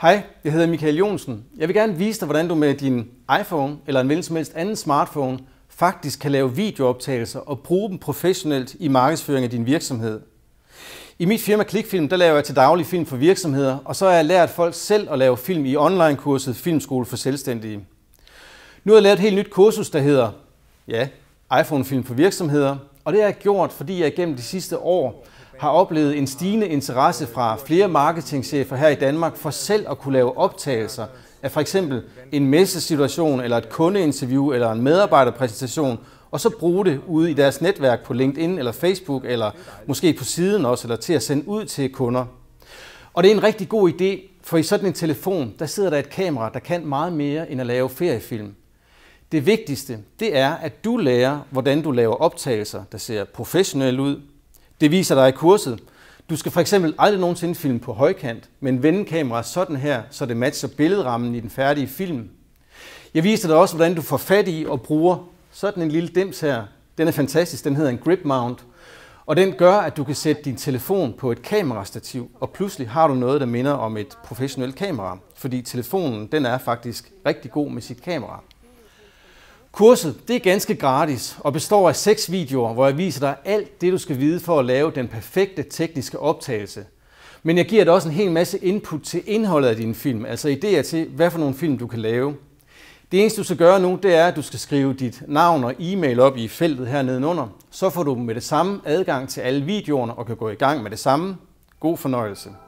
Hej, jeg hedder Michael Jonsen. Jeg vil gerne vise dig, hvordan du med din iPhone eller en hvilken som helst anden smartphone faktisk kan lave videooptagelser og bruge dem professionelt i markedsføring af din virksomhed. I mit firma Klikfilm, der laver jeg til daglig film for virksomheder, og så har jeg lært folk selv at lave film i online-kurset Filmskole for Selvstændige. Nu har jeg lavet et helt nyt kursus, der hedder, ja, iPhone-film for virksomheder, og det har jeg gjort, fordi jeg gennem de sidste år har oplevet en stigende interesse fra flere marketingchefer her i Danmark for selv at kunne lave optagelser af for eksempel en messesituation eller et kundeinterview eller en medarbejderpræsentation, og så bruge det ude i deres netværk på LinkedIn eller Facebook, eller måske på siden også, eller til at sende ud til kunder. Og det er en rigtig god idé, for i sådan en telefon, der sidder der et kamera, der kan meget mere end at lave feriefilm. Det vigtigste, det er, at du lærer, hvordan du laver optagelser, der ser professionelt ud, det viser dig i kurset. Du skal for eksempel aldrig nogensinde filme på højkant, men vende kameraet sådan her, så det matcher billedrammen i den færdige film. Jeg viser dig også, hvordan du får fat i og bruger sådan en lille dims her. Den er fantastisk, den hedder en grip mount. Og den gør, at du kan sætte din telefon på et kamerastativ, og pludselig har du noget, der minder om et professionelt kamera, fordi telefonen den er faktisk rigtig god med sit kamera. Kurset det er ganske gratis og består af seks videoer, hvor jeg viser dig alt det, du skal vide for at lave den perfekte tekniske optagelse. Men jeg giver dig også en hel masse input til indholdet af din film, altså idéer til, hvad for nogle film du kan lave. Det eneste, du skal gøre nu, det er, at du skal skrive dit navn og e-mail op i feltet her nedenunder. Så får du med det samme adgang til alle videoerne og kan gå i gang med det samme. God fornøjelse.